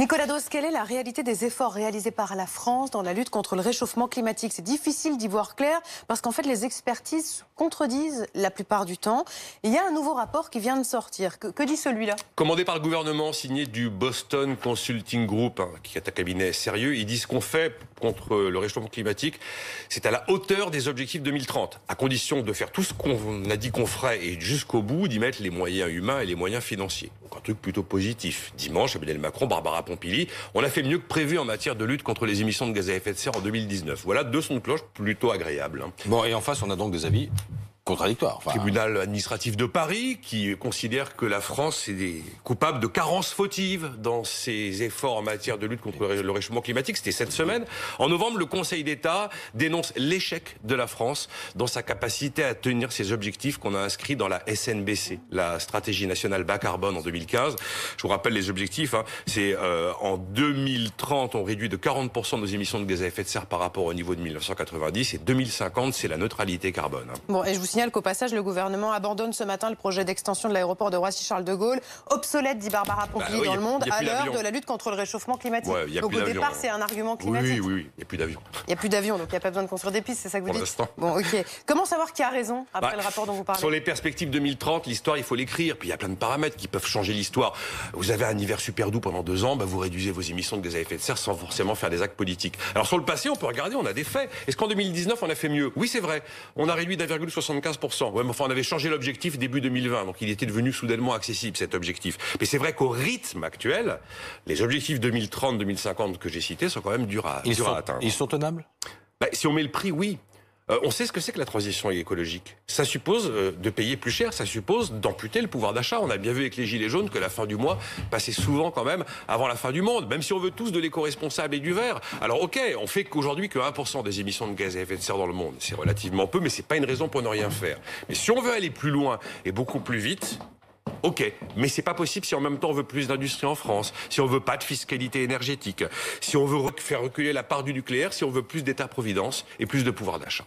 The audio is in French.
Nicolas Dos, quelle est la réalité des efforts réalisés par la France dans la lutte contre le réchauffement climatique C'est difficile d'y voir clair parce qu'en fait les expertises contredisent la plupart du temps. Il y a un nouveau rapport qui vient de sortir. Que, dit celui-là Commandé par le gouvernement, signé du Boston Consulting Group, hein, qui est un cabinet sérieux, ils disent qu'on fait contre le réchauffement climatique, c'est à la hauteur des objectifs 2030, à condition de faire tout ce qu'on a dit qu'on ferait et jusqu'au bout d'y mettre les moyens humains et les moyens financiers. Donc un truc plutôt positif. Dimanche, Emmanuel Macron, Barbara on a fait mieux que prévu en matière de lutte contre les émissions de gaz à effet de serre en 2019. Voilà deux sons de cloche plutôt agréables. Hein. Bon, et en face, on a donc des avis contradictoire. tribunal administratif de Paris qui considère que la France est coupable de carence fautive dans ses efforts en matière de lutte contre le réchauffement climatique. C'était cette semaine. En novembre, le Conseil d'État dénonce l'échec de la France dans sa capacité à tenir ses objectifs qu'on a inscrits dans la SNBC, la stratégie nationale bas carbone en 2015. Je vous rappelle les objectifs. Hein. C'est euh, en 2030, on réduit de 40% nos émissions de gaz à effet de serre par rapport au niveau de 1990 et 2050, c'est la neutralité carbone. Hein signale qu'au passage, le gouvernement abandonne ce matin le projet d'extension de l'aéroport de Roissy-Charles de Gaulle. Obsolète, dit Barbara Pompili bah dans le monde, à l'heure de la lutte contre le réchauffement climatique. donc au départ, c'est un argument climatique. Oui, oui, oui. il n'y a plus d'avion. Il n'y a plus d'avion, donc il n'y a pas besoin de construire des pistes, c'est ça que vous Pour dites Bon, ok. Comment savoir qui a raison après bah, le rapport dont vous parlez Sur les perspectives 2030, l'histoire, il faut l'écrire. Puis il y a plein de paramètres qui peuvent changer l'histoire. Vous avez un hiver super doux pendant deux ans, bah, vous réduisez vos émissions de gaz à effet de serre sans forcément faire des actes politiques. Alors sur le passé, on peut regarder, on a des faits. Est-ce qu'en 2019, on a fait mieux Oui, c'est vrai. On a réduit Ouais, on avait changé l'objectif début 2020, donc il était devenu soudainement accessible, cet objectif. Mais c'est vrai qu'au rythme actuel, les objectifs 2030-2050 que j'ai cités sont quand même durables ils sont, Ils sont tenables bah, si on met le prix, oui. Euh, on sait ce que c'est que la transition écologique. Ça suppose euh, de payer plus cher, ça suppose d'amputer le pouvoir d'achat. On a bien vu avec les Gilets jaunes que la fin du mois passait souvent quand même avant la fin du monde, même si on veut tous de l'éco-responsable et du vert. Alors ok, on fait qu'aujourd'hui que 1% des émissions de gaz à effet de serre dans le monde. C'est relativement peu, mais c'est pas une raison pour ne rien faire. Mais si on veut aller plus loin et beaucoup plus vite, Ok, mais c'est pas possible si en même temps on veut plus d'industrie en France, si on veut pas de fiscalité énergétique, si on veut faire reculer la part du nucléaire, si on veut plus d'État-providence et plus de pouvoir d'achat.